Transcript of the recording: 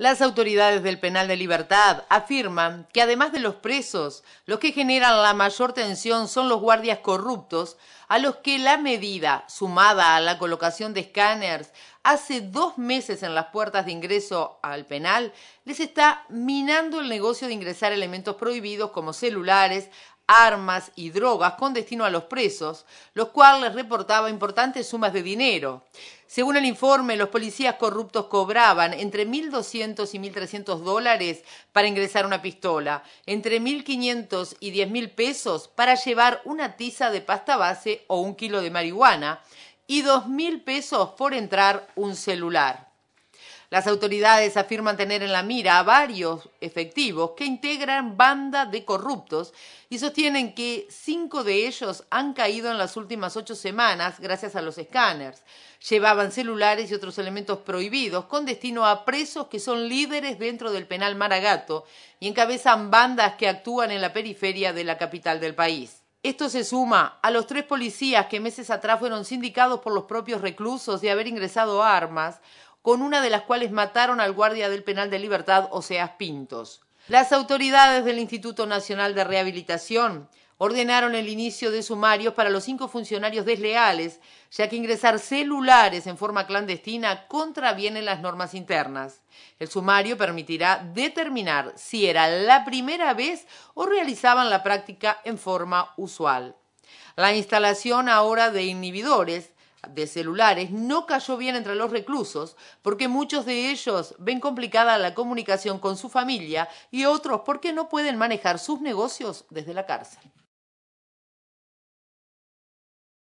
Las autoridades del penal de libertad afirman que además de los presos, los que generan la mayor tensión son los guardias corruptos, a los que la medida, sumada a la colocación de escáneres hace dos meses en las puertas de ingreso al penal, les está minando el negocio de ingresar elementos prohibidos como celulares, armas y drogas con destino a los presos, los cuales les reportaba importantes sumas de dinero. Según el informe, los policías corruptos cobraban entre 1.200 y 1.300 dólares para ingresar una pistola, entre 1.500 y 10.000 pesos para llevar una tiza de pasta base o un kilo de marihuana y 2.000 pesos por entrar un celular. Las autoridades afirman tener en la mira a varios efectivos que integran banda de corruptos y sostienen que cinco de ellos han caído en las últimas ocho semanas gracias a los escáneres. Llevaban celulares y otros elementos prohibidos con destino a presos que son líderes dentro del penal Maragato y encabezan bandas que actúan en la periferia de la capital del país. Esto se suma a los tres policías que meses atrás fueron sindicados por los propios reclusos de haber ingresado armas, con una de las cuales mataron al guardia del penal de libertad, Oseas Pintos. Las autoridades del Instituto Nacional de Rehabilitación ordenaron el inicio de sumarios para los cinco funcionarios desleales, ya que ingresar celulares en forma clandestina contraviene las normas internas. El sumario permitirá determinar si era la primera vez o realizaban la práctica en forma usual. La instalación ahora de inhibidores de celulares no cayó bien entre los reclusos porque muchos de ellos ven complicada la comunicación con su familia y otros porque no pueden manejar sus negocios desde la cárcel.